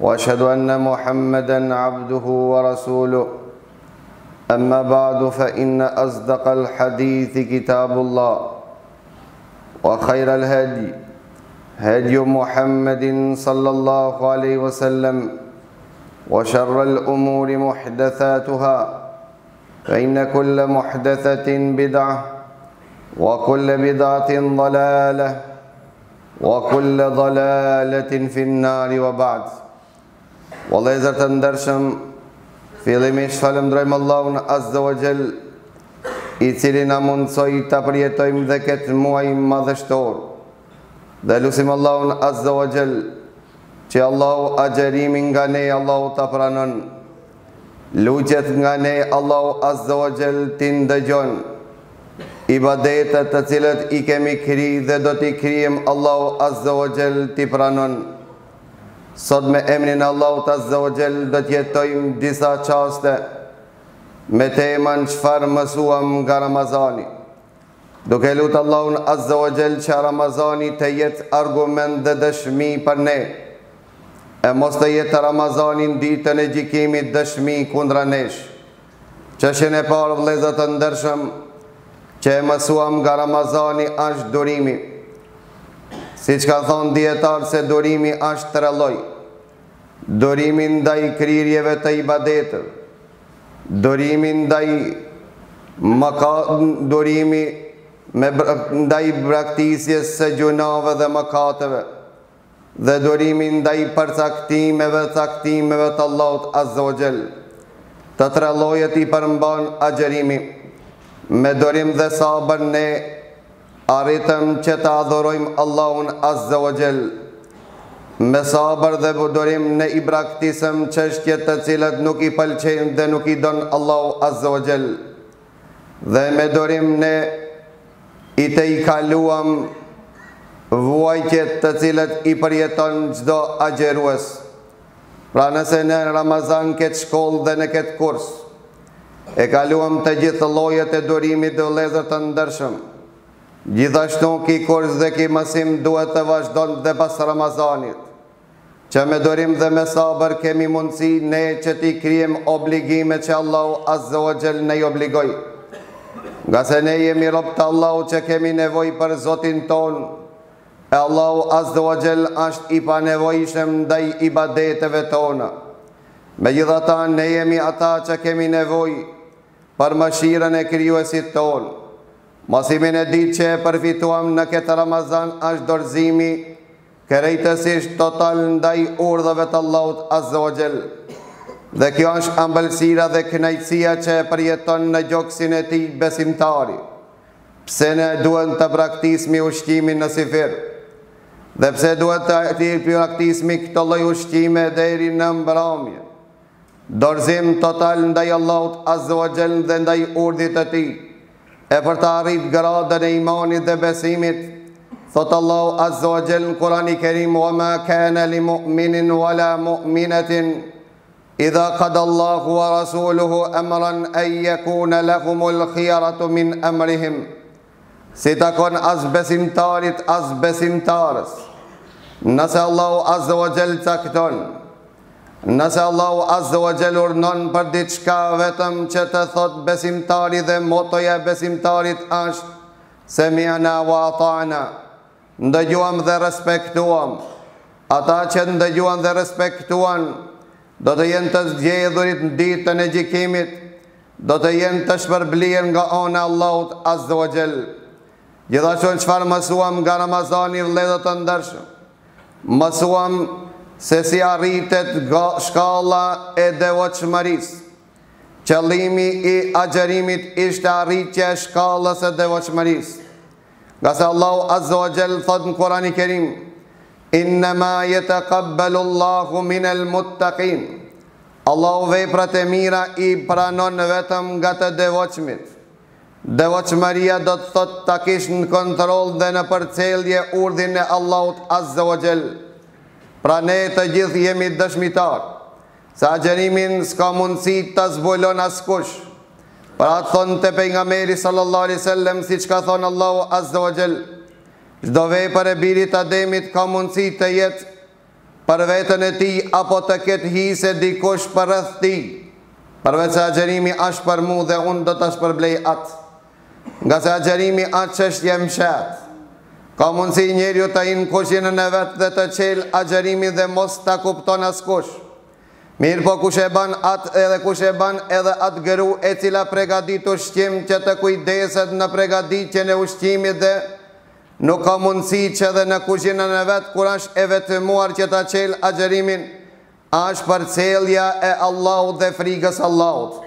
واشهد ان محمدا عبده ورسوله اما بعد فان اصدق الحديث كتاب الله وخير الهدي هدي محمد صلى الله عليه وسلم وشر الامور محدثاتها فان كل محدثه بدعه وكل بدعه ضلاله وكل ضلاله في النار وبعد Wallahi zërë të ndërshëm Filimi shfalëm drejmë Allahun Azdo e gjell I cili në mundësoj të përjetojmë Dhe këtë muaj madhështor Dhe lusim Allahun Azdo e gjell Që Allahu a gjerimi nga ne Allahu të pranën Lugjet nga ne Allahu Azdo e gjell Të ndëgjon I badetet të cilët I kemi kri dhe do t'i krim Allahu Azdo e gjell të pranën Sot me emnin Allahut Azza o dhe tjetojmë disa qaste me temën farë mësuam nga Ramazani. Duk e lutë Allahun Azza o Gjell që Ramazani të jetë argument dhe dëshmi për ne, e mos të jetë Ramazani në ditën e gjikimit dëshmi kundra nesh. Qëshin e parë vlezët të ndërshëm që e mësuam nga Ramazani ashtë durimi, Si që ka thonë djetarë se dorimi ashtë të rëlloj, dorimin da i kryrjeve të i badetër, dorimin da i mëkatë, dorimi da i braktisjes se gjunave dhe mëkatëve, dhe dorimin da i përcaktimeve, caktimeve të allot a të të rëllojët i përmban agjerimi, me dorim dhe sabër ne arritëm që të adhorojmë Allahun Azza wa Gjell me sabër dhe budurim në i braktisëm qështje të cilët nuk i pëlqenë dhe nuk i donë Allahu Azza wa Gjell dhe me durim në i të i kaluam vuajtjet të cilët i përjeton gjdo agjeruës pra nëse në Ramazan këtë shkollë dhe në këtë kursë E kaluam të gjithë lojët e durimit dhe lezër të ndërshëmë Gjithashtu ki kurs dhe ki mësim duhet të vazhdon dhe pas Ramazanit që me dorim dhe me sabër kemi mundësi ne që ti krijem obligime që Allah azze o gjel ne i obligoj. Nga se ne jemi ropë të Allah që kemi nevoj për Zotin ton, e Allah azze o gjel ashtë i pa nevojshem dhe i badeteve tona. Me gjitha ta ne jemi ata që kemi nevoj për mëshiren e kryuesit tonë. Mosimin e ditë që e përfituam në këtë Ramazan është dorëzimi kërejtësisht total ndaj urdhëve të laut azogjel dhe kjo është ambëlsira dhe kënajtësia që e përjeton në gjokësin e ti besimtari pse ne duen të praktismi ushtimin në sifirë dhe pse duhet të ti praktismi këto loj ushtime deri në mbramje dorëzim total ndaj Allahut azogjel dhe ndaj urdit të ti E për të arritë gradën e imanit dhe besimit Thotë Allahu Azza wa Jalla në Kur'anin Kerim: "Wa ma kana li mu'minin wala la mu'minatin idha qada Allahu wa rasuluhu amran an yakuna lahumul khiyaratu min amrihim." Si takon as besimtarit as besimtarës. Nëse Allahu Azza wa Jalla takton Nëse Allahu azdo e gjelur non për diçka vetëm që të thot besimtari dhe motoja besimtarit është se mi ana wa atana, ndëgjuam dhe respektuam, ata që ndëgjuam dhe respektuan, do të jenë të zgjedhurit në ditën e gjikimit, do të jenë të shpërblien nga ona Allahut azdo e gjelë. Gjithashtu në qëfar mësuam nga Ramazani vledhët të ndërshëm, mësuam se si arritet shkalla e dhe Qëllimi i agjerimit ishte arritje shkallës e dhe Nga se Allahu Azza wa Gjellë thotë në Korani Kerim, innëma ma jetë qëbbelu Allahu minë el muttëqin. Allahu vej pra mira i pranon vetëm nga të devoqëmit. Devoqëmëria do të thotë të kishë në kontrol dhe në përcelje urdhin e Allahut Azza wa Gjellë. Pra ne të gjithë jemi dëshmitar Sa gjerimin s'ka mundësi të zbulon askush Pra të thonë të pe nga meri sallallari sellem Si që ka thonë Allahu azdojgjel Zdo vej për e birit ademit ka mundësi të jetë Për vetën e ti apo të ketë hi se dikush për rëth ti Përve që agjerimi ashtë për mu dhe unë do të shpërblej atë Nga se agjerimi atë që është jemë shetë Ka mundësi njerë ju të inë kushinë në vetë dhe të qelë agjerimi dhe mos të kupton askush. kush. Mirë po kush e ban atë edhe kush e ban edhe atë gëru e cila pregadit ushtim që të kujdeset në pregadit që në ushtimi dhe nuk ka mundësi që dhe në kushinë në vetë kur është e vetëmuar që të qelë agjerimin, ashtë për celja e Allahut dhe frigës Allahut.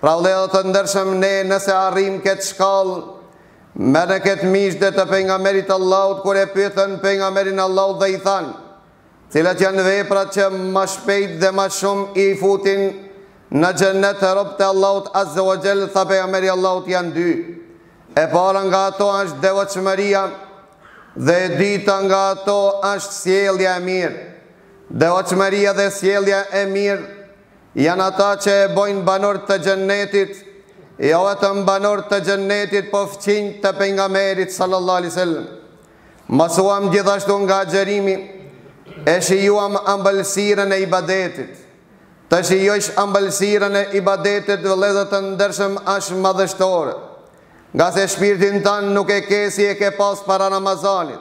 Pra vle dhe të ndërshëm ne nëse arrim këtë shkallë, Mene këtë dhe të pengamerit Allahut, kër e pëthën pengamerin Allahut dhe i thanë, cilat janë veprat që ma shpejt dhe ma shumë i futin në gjennet të ropë të Allahut dhe o gjellë, thë pengameri Allahut janë dy. E para nga ato është devoqëmëria dhe e dita nga ato është sjelja e mirë. Devoqëmëria dhe sjelja e mirë janë ata që e bojnë banor të gjennetit jo vetëm banor të gjennetit po fqin të pengamerit sallallalli sallam. Masuam gjithashtu nga gjerimi, e shijuam ambëlsiren e ibadetit. Të shijojsh ambëlsiren e ibadetit dhe ledhët të ndërshëm ash madhështore. Nga se shpirtin tanë nuk e kesi e ke pas para Ramazanit.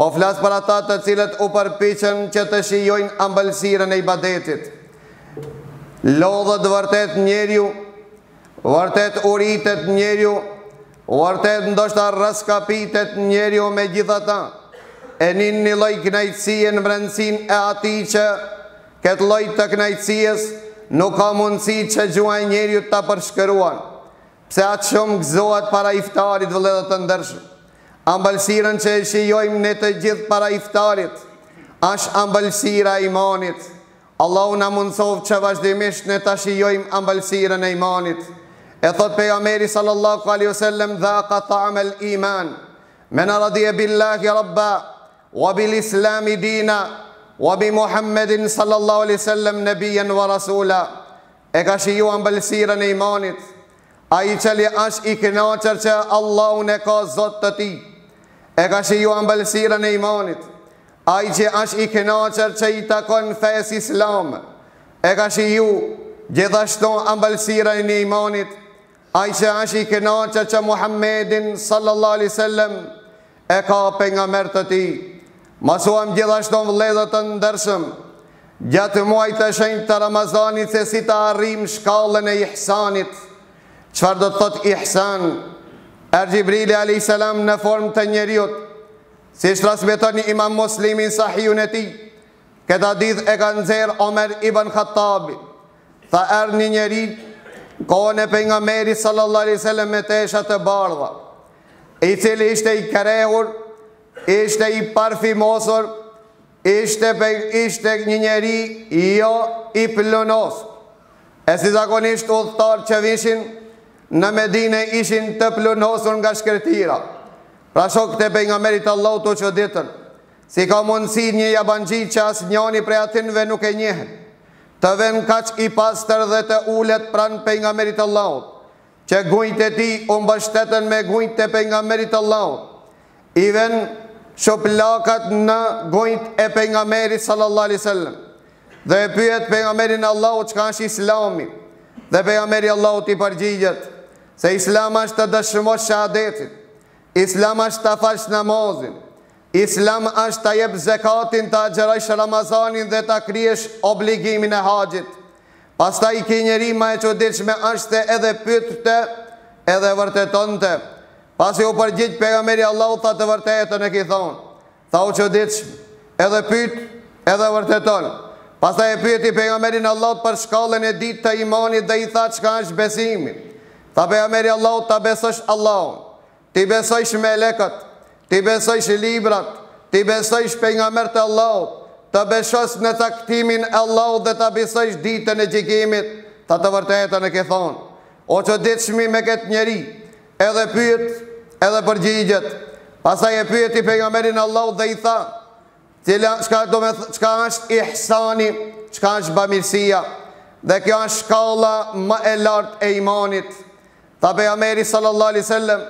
Po flasë për ata të cilët u përpichën që të shijojnë ambëlsiren e ibadetit. Lodhët vërtet njerju, Vërtet uritet njeriu, Vërtet ndoshta raskapitet njeriu me gjitha ta E njën një loj kënajtësie në brendësin e ati që Këtë loj të kënajtësies Nuk ka mundësi që gjuaj njeriu të përshkëruan Pse atë shumë gëzohat para iftarit vëllë dhe të ndërshë Ambalsiren që e shijojmë në të gjithë para iftarit Ash ambalsira imanit Allahu në mundësov që vazhdimisht në të shijojmë ambalsiren e imanit E thot pe jameri sallallahu alaihi sallam Dha ka amel iman Mena e billahi rabba Wa bil islami dina Wa bi muhammedin sallallahu alaihi sallam Nebijen wa rasula E ka shiju ambelsiren e imanit A i qëli ash i kënaqër që Allah unë e ka zotë të ti E ka shiju ambelsiren e imanit A i që ash i kënaqër që i takon fes islam E ka shiju gjithashton ambelsiren e imanit Ajqe është i kënaqe që Muhammedin sallallahu alai sallam e ka për nga mërë të ti. Masuam gjithashton vledhët të ndërshëm, gjatë muaj të shenjë të Ramazanit se si të arrim shkallën e ihsanit. Qëfar do të thot ihsan? Ergjibrili alaihi sallam në form të njeriut, si shrasbetoni imam muslimin sahijun e ti, këta didh e kanë zerë Omer ibn Khattabi, tha er një njeritë, Kone e për nga meri sallallalli me tesha të bardha I cili ishte i kërehur Ishte i parfimosur Ishte një njeri jo i plonos E si zakonisht u që vishin Në Medine ishin të plonosur nga shkretira Pra shok të për nga meri të lotu që ditën Si ka mundësi një jabanji që as njoni prej atinve nuk e njëhen të ven kach i pastër dhe të ullet pran për nga merit Allahot, që gujt e ti o mbështetën me gujt të për nga merit Allahot, i ven shoplakat në gujt e për nga merit sallallalli sallam, dhe e pyet për nga merit Allahot që ka është islami, dhe për nga merit Allahot i përgjigjet, se islam është të dëshmo shadetit, islam është të falsh namazin, Islam është të jebë zekatin, të agjerajsh Ramazanin dhe të krijesh obligimin e haqit. Pas ta i ki njeri ma e që ditë është edhe pytëte edhe vërtetonte. Pas i u përgjitë pega meri Allah u tha të vërtetën e ki thonë. Tha u që edhe pytë edhe vërtetonë. Pas ta e pëtë i pega meri në Allah për shkallën e ditë të imanit dhe i tha që ka është besimi. Tha pega meri Allah u të besësh Allah Ti besësh me lekët. Ti besojsh i librat Ti besojsh për nga mërë të Allah Të beshës në taktimin Allah Dhe të besojsh ditën e gjikimit Ta të vërtetën e ke thonë O që ditë shmi me këtë njeri Edhe pyët edhe përgjigjet Pasaj e pyët i për nga mërin Allah Dhe i tha Qëka është ihsani Qëka është bëmirsia Dhe kjo është shkalla më e lartë e imanit Ta për nga mërë i sallallalli sallem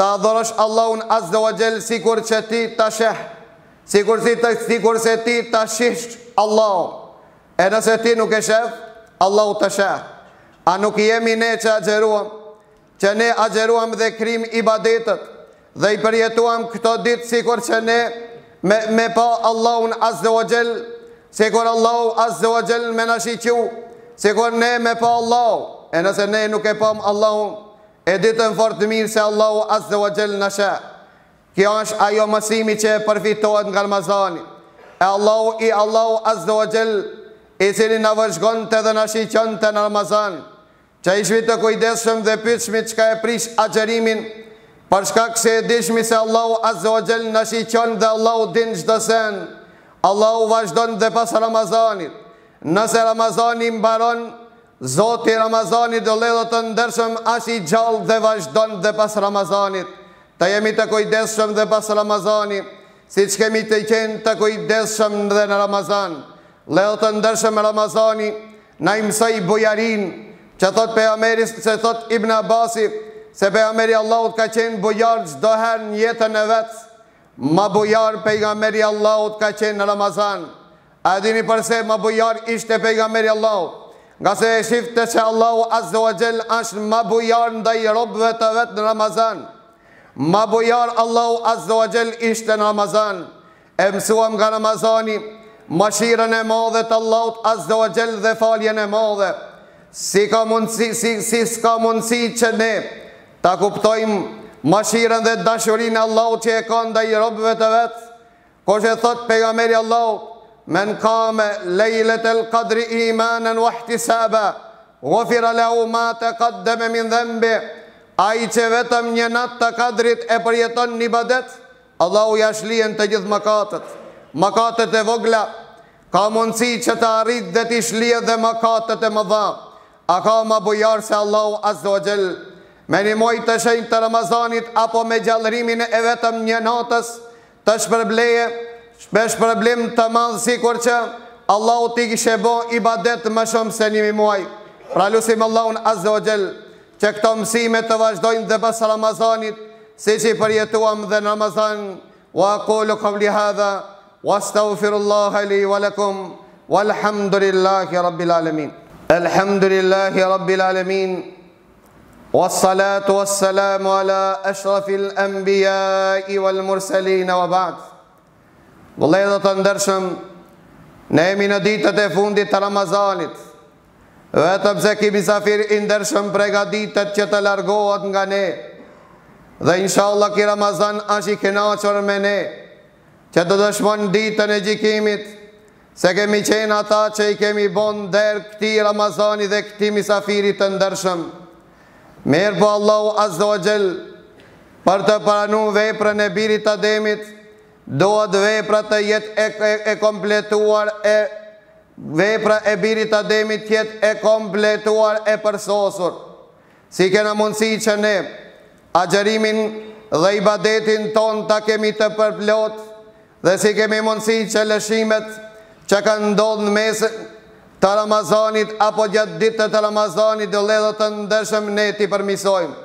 Ta adhorosh Allahun azdo a gjellë, si kur që ti të sheh Si kur si të se ti të shish Allah E nëse ti nuk e shef Allah u të sheh A nuk jemi ne që agjeruam Që ne agjeruam dhe krim i badetet Dhe i përjetuam këto ditë si kur që ne Me, me pa Allahun azdo a gjellë, Si kur Allahun azdo a gjellë me nashi Si kur ne me pa Allahun E nëse ne nuk e pa Allahun E ditëm fort të mirë se Allahu azze wa gjellë në shë Kjo është ajo mësimi që përfitohet nga Ramazani E Allahu i Allahu azze wa gjellë I cili në vëzhgonë të dhe në shiqonë të në Ramazan Që ishvi të kujdeshëm dhe pyshmi që ka e prish agjerimin Përshka këse e dishmi se Allahu azze wa gjellë në shiqonë dhe Allahu din qdo sen Allahu vazhdonë dhe pas Ramazanit Nëse Ramazani mbaronë Zoti Ramazani dhe ledhët të ndërshëm as i gjallë dhe vazhdon dhe pas Ramazanit. Ta jemi të kujdeshëm dhe pas Ramazani, si që kemi të kjenë të kujdeshëm dhe në Ramazan. Ledhët të ndërshëm Ramazani, na imësa bujarin, që thot për Ameris, që thot Ibn Abasi, se për Ameri Allahut ka qenë bujarë gjdoher në jetën e vetës, ma bujarë për Ameri Allahut ka qenë në Ramazan. A dini përse ma bujarë ishte për Ameri Allahut? Nga se e shifte që Allahu Azze wa Gjell është ma ndaj robëve të vetë në Ramazan. mabujar Allahu Azze wa Gjell ishte në Ramazan. E mësuam nga Ramazani, mashiren e madhe të Allahut Azze wa Gjell dhe faljen e madhe. Si ka mundësi, si, si s'ka mundësi që ne ta kuptojmë mashiren dhe dashurin Allahut që e ka ndaj robëve të vetë. Ko e thot pejgameri Allahut, من قام ليلة lejlet إيمانا واحتسابا غفر له ما تقدم من ma أي تفتم min dhembe, ai نبادت الله një natë të مكاتت e përjeton një badet, Allahu ja shlien të gjithë mëkatët, mëkatët e vogla, ka mundësi që ta rritë dhe ti shlien dhe mëkatët e mëdha, a se Allahu me Ramazanit, apo me e të shpërbleje, Shpesh problem të madhë si kur që Allahu ti kishe bo i badet më shumë se një muaj Pra lusim Allahun azdo gjel Që këto mësime të vazhdojnë dhe pas Ramazanit Si që i përjetuam dhe Ramazan Wa kolu këvli hadha Wa staufirullah li wa lakum Wa rabbil alamin Alhamdulillahi rabbil alamin Wa salatu wa salamu ala ashrafil anbiya Iwa al wa ba'd dhe të ndërshëm, ne jemi në ditët e fundit të Ramazanit, vetëm se kimi safir i ndërshëm prega ditët që të largohat nga ne, dhe inshallah ki Ramazan ashtë i kënaqër me ne, që të dëshmon ditën e gjikimit, se kemi qenë ata që i kemi bon dherë këti Ramazani dhe këti misafirit të ndërshëm. Mirë po Allahu azdo gjelë, për të paranu veprën e birit të demit, Doa dhe vepra të jet e kompletuar e vepra e birit ademit tjet e kompletuar e përsosur. Si kena mundësi që ne agjerimin dhe i badetin ton të kemi të përplot dhe si kemi mundësi që lëshimet që kanë ndodhë në mesë të Ramazanit apo gjatë ditë të Ramazanit dhe dhe të ndërshëm ne ti i përmisojmë.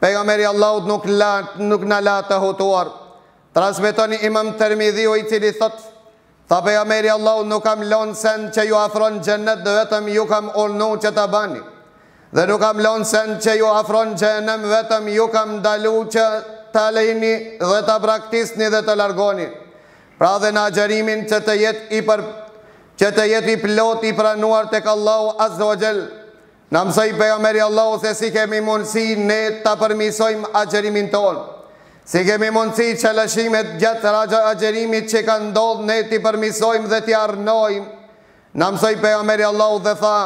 Përgëmeri Allahut nuk në latë të hutuarë. Transmetoni imam tërmidhi o i thot Tha për meri Allahu nuk kam lonë sen që ju afron gjennet dhe vetëm ju kam urnu që të bani Dhe nuk kam lonë sen që ju afron gjennem vetëm ju kam dalu që të lejni dhe të praktisni dhe të largoni Pra dhe në gjerimin që të jet i për që të jet i plot i pranuar të këllahu asë gjel, gjellë Në mësoj për meri Allahu se si kemi mundësi ne të përmisojmë agjerimin tonë Si kemi mundësi që lëshimet gjatë raja agjerimit që ka ndodhë ne ti përmisojmë dhe ti arnojmë, në mësoj pe Allahu dhe tha,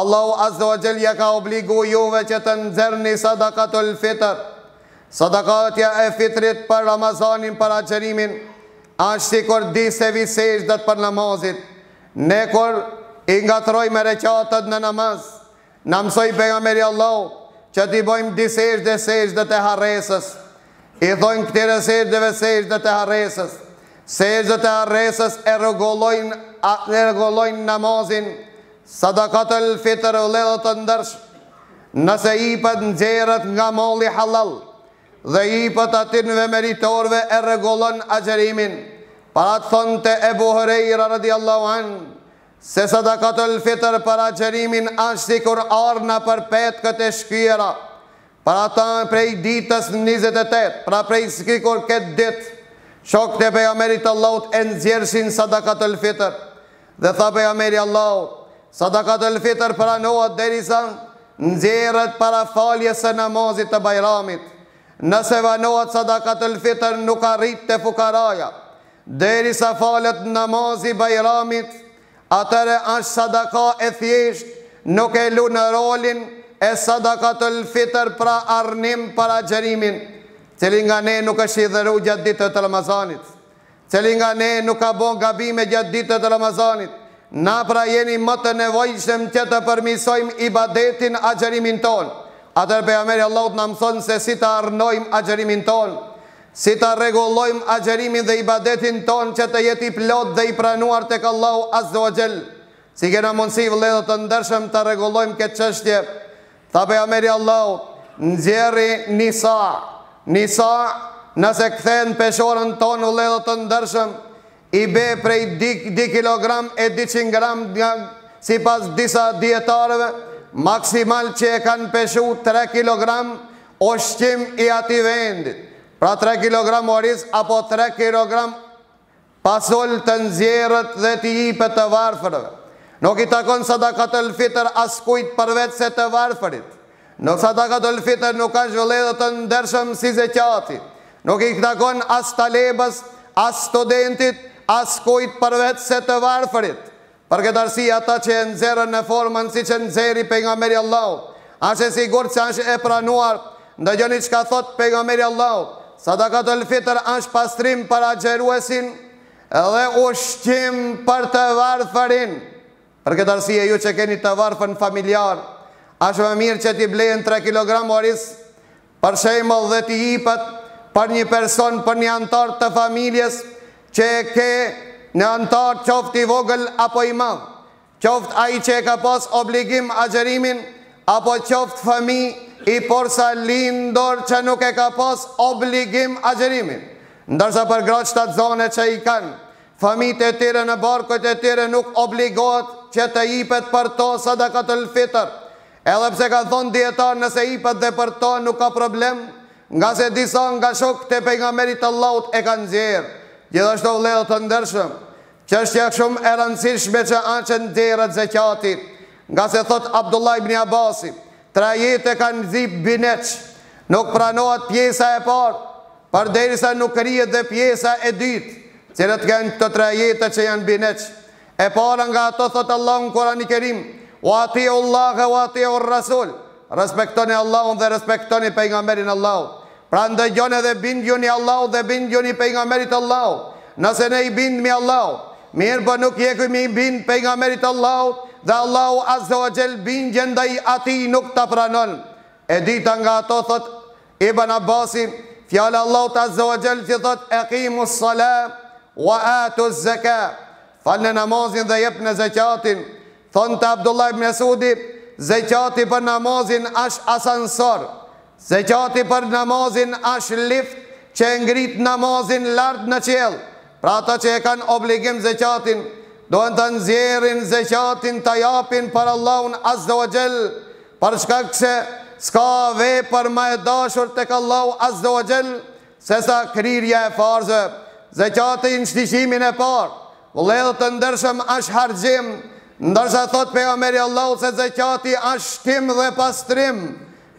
Allahu azdo agjel ka obligu juve që të nëzërni sadakat ul fitër, sadakatja e fitrit për Ramazanin për agjerimin, ashti kur di se visesh dhe të për namazit, ne kur ingatroj me reqatët në namaz, në mësoj pe Allahu që ti bojmë disesh dhe sesh dhe të haresës, I thojnë këtire sejtëve sejtët e haresës Sejtët e haresës e rëgullojnë namazin Sa da fitër u ledhët të ndërsh Nëse i pët në gjerët nga molli halal Dhe i pët atin meritorve e rëgullon agjerimin Para Për atë thonë të e buhërejra rëdi anë Se sa da fitër për agjerimin gjerimin Ashtë si kur arna për petë këtë shkjera e Pra ta prej ditës në 28, pra prej skikur këtë ditë, shok të pej Ameri të laut e nëzjershin sadakat të lëfitër. Dhe tha pej Ameri Allah, sadakat të lëfitër pranohet derisa nëzjerët para falje së namazit të bajramit. Nëse vanohet sadakat të lëfitër nuk arrit të fukaraja, derisa falet namazit bajramit, atëre ashtë sadaka e thjesht nuk e lu në rolin e sadakat të pra arnim para gjerimin, qëli nga ne nuk është i dheru gjatë ditët të Ramazanit, qëli nga ne nuk ka bon gabime gjatë ditët të Ramazanit, na pra jeni më të nevojshëm që të përmisojmë i badetin a gjerimin tonë, atër për jamëri Allah të në mësonë se si të arnojmë a gjerimin tonë, Si të regullojmë agjerimin dhe i badetin tonë që të jeti plot dhe i pranuar të këllohu asdo gjelë. Si kena mundësivë ledhët të ndërshëm të regullojmë këtë qështje. Tha për jamëri Allah Nëzjeri nisa Nisa nëse këthen peshorën ton u ledhët të ndërshëm I be prej 10 kg e 200 gram nga, Si pas disa djetarëve Maksimal që e kanë peshu 3 kg O shqim i ati vendit Pra 3 kg oris apo 3 kg pasol të nëzjerët dhe t'i jipe të varfërëve. Nuk i takon sa da ka askujt përvec se të varfërit. Nësa ta ka dolë fitër nuk ka zhvëllet dhe të ndërshëm si zekjati Nuk i këtakon as talebës, as studentit, as kujt përvec se të varëfërit Për këtë arsia ta që e nëzërën në formën si që nëzëri për nga meri Allah A që sigur që është e pranuar Ndë gjëni që ka thot për nga meri Allah Sadaka të lëfitër është pastrim për agjeruesin Edhe ushtim për të varëfërin Për këtë arsia ju që keni të varëfën familjarë Ashë më mirë që ti blejën 3 kg oris Për shemë dhe ti jipët Për një person për një antar të familjes Që e ke në antar qofti vogël apo i ma Qoft a i që e ka pas obligim a Apo qoft fëmi i porsa lindor që nuk e ka pas obligim a gjerimin Ndërsa për graqë të zone që i kanë Fëmi të tire në barkët e tire nuk obligot Që të jipët për to sa da ka të Edhe pse ka thonë djetarë nëse i për dhe për to nuk ka problem, nga se disa nga shok të pej nga merit të laut e kanë zjerë. gjithashtu të vledhë të ndërshëm, që është jakë shumë e rëndësishme që anë që ndjerët zekjatit, nga se thotë Abdullah ibn Abasi, tra jetë e kanë zip bineq, nuk pranohat pjesa e parë, për deri sa nuk rije dhe pjesa e dytë, që në të kënë të trajete që janë bineq. E parë nga ato, thotë Allah në Koran i Kerim, O ati o e o ati o Rasul Respektoni Allahun dhe respektoni për nga merin Allahun Pra ndëgjone dhe bindjuni një Allahun dhe bindjuni një për nga merit Allahun Nëse ne i bindmi Allahun Mirë për po nuk jeku mi bind për nga merit Allahun Dhe Allahun azdo a gjel bindjen dhe i ati nuk të pranon E dita nga ato thot Iban Abasi Fjallë Allahut azdo a gjel që thot Eqimu salam Wa atu zeka Falë në namazin dhe jep në zekatin Thonë të Abdullah ibn Mesudi, zëqati për namazin ash asansor, zëqati për namazin ash lift që e ngrit namazin lart në qelë, pra ta që e kanë obligim zeqatin, dohen të nëzjerin zëqatin të japin për Allahun azdo e gjellë, për shkak që s'ka ve për ma e dashur të ka Allahu azdo e gjellë, se sa e farzë, zeqatin shtishimin e parë, vëlletë të ndërshëm ash hargjimë, Ndërsa thot pe omeri Allah se zëqati ashtim dhe pastrim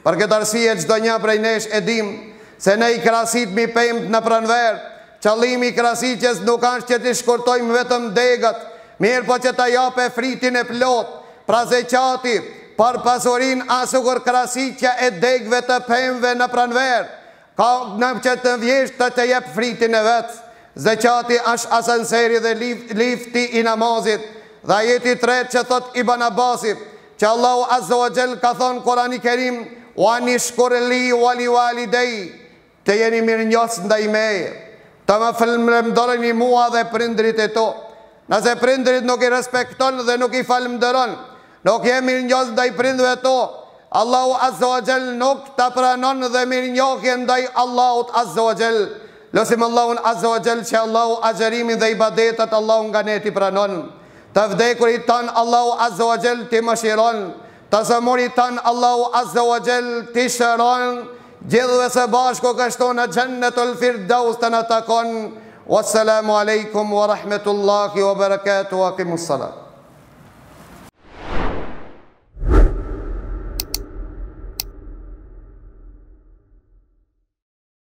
Për këtë arsie qdo një prej nesh edim Se ne i krasit mi pëjmët në pranver Qalimi i krasit qës nuk ashtë që ti shkurtojmë vetëm degët Mirë po që ta jape fritin e plot Pra zëqati për pasurin asukur krasit që e degëve të pëjmëve në pranver Ka në që të vjeshtë të të jep fritin e vetë Zekjati ashtë asenseri dhe lifti i namazit Dhe jeti tret që thot Iban Abbasit Që Allahu Azza wa Gjell ka thonë Korani Kerim Wa nishkore li wali wali dej Të jeni mirë njës nda i meje Të më falemdërën i mua dhe prindrit e to Nëse prindrit nuk i respekton dhe nuk i falemdërën Nuk jemi njës nda i prindve to Allahu Azza wa Gjell nuk të pranon dhe mirë njës nda i Allahut Azza wa Gjell Losim Allahun Azza wa Gjell që Allahu Azzerimi dhe i badetat Allahun nga neti pranonë Të vdekurit tanë Allahu Azza wa Jel të mëshiron Të zëmurit tanë Allahu Azza wa Jel të shëron Gjithve se bashko kështu në gjennë të lëfir dhaus të në takon Wassalamu alaikum wa rahmetullahi wa barakatuh wa kimus salat